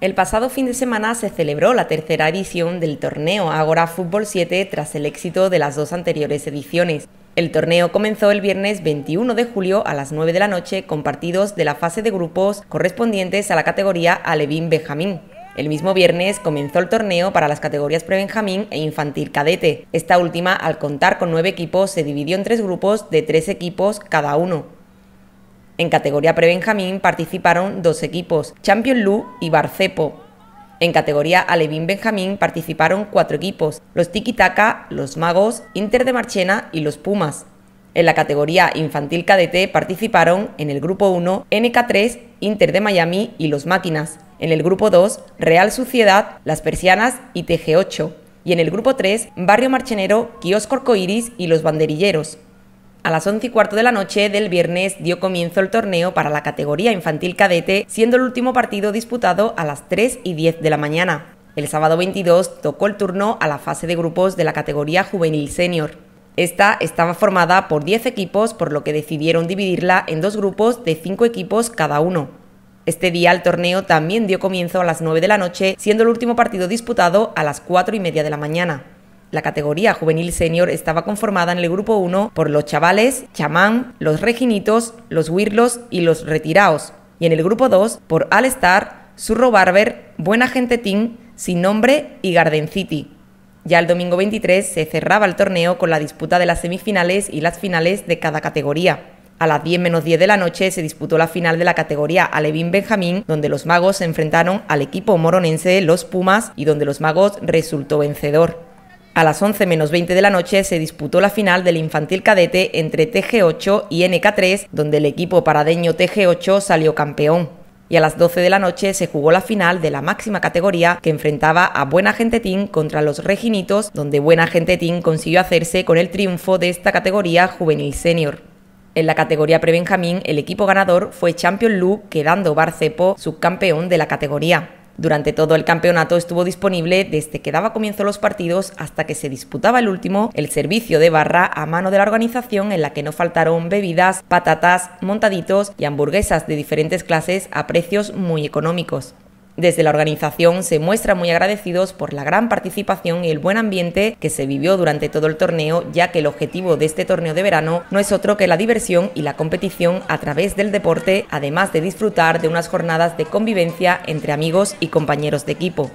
El pasado fin de semana se celebró la tercera edición del torneo Agora Fútbol 7 tras el éxito de las dos anteriores ediciones. El torneo comenzó el viernes 21 de julio a las 9 de la noche con partidos de la fase de grupos correspondientes a la categoría Alevín Benjamín. El mismo viernes comenzó el torneo para las categorías Pre Benjamín e infantil cadete. Esta última, al contar con nueve equipos, se dividió en tres grupos de tres equipos cada uno. En categoría prebenjamín participaron dos equipos, Champion Lu y Barcepo. En categoría Alevín Benjamín participaron cuatro equipos, los Taka, los Magos, Inter de Marchena y los Pumas. En la categoría Infantil Cadete participaron en el grupo 1 NK3, Inter de Miami y los Máquinas. En el grupo 2 Real Suciedad, Las Persianas y TG8. Y en el grupo 3 Barrio Marchenero, Kiosk Corcoiris y los Banderilleros. A las 11 y cuarto de la noche del viernes dio comienzo el torneo para la categoría infantil cadete, siendo el último partido disputado a las 3 y 10 de la mañana. El sábado 22 tocó el turno a la fase de grupos de la categoría juvenil senior. Esta estaba formada por 10 equipos, por lo que decidieron dividirla en dos grupos de 5 equipos cada uno. Este día el torneo también dio comienzo a las 9 de la noche, siendo el último partido disputado a las 4 y media de la mañana. La categoría juvenil senior estaba conformada en el grupo 1 por los chavales, chamán, los reginitos, los huirlos y los retiraos. Y en el grupo 2 por Star, Surro Barber, Buena Gente Team, Sin Nombre y Garden City. Ya el domingo 23 se cerraba el torneo con la disputa de las semifinales y las finales de cada categoría. A las 10 menos 10 de la noche se disputó la final de la categoría Alevín Benjamín, donde los magos se enfrentaron al equipo moronense Los Pumas y donde los magos resultó vencedor. A las 11 menos 20 de la noche se disputó la final del infantil cadete entre TG8 y NK3, donde el equipo paradeño TG8 salió campeón. Y a las 12 de la noche se jugó la final de la máxima categoría que enfrentaba a Buena Gente Team contra los Reginitos, donde Buena Gente Team consiguió hacerse con el triunfo de esta categoría juvenil senior. En la categoría prebenjamín, el equipo ganador fue Champion Lu, quedando Barcepo subcampeón de la categoría. Durante todo el campeonato estuvo disponible desde que daba comienzo los partidos hasta que se disputaba el último, el servicio de barra a mano de la organización en la que no faltaron bebidas, patatas, montaditos y hamburguesas de diferentes clases a precios muy económicos. Desde la organización se muestran muy agradecidos por la gran participación y el buen ambiente que se vivió durante todo el torneo, ya que el objetivo de este torneo de verano no es otro que la diversión y la competición a través del deporte, además de disfrutar de unas jornadas de convivencia entre amigos y compañeros de equipo.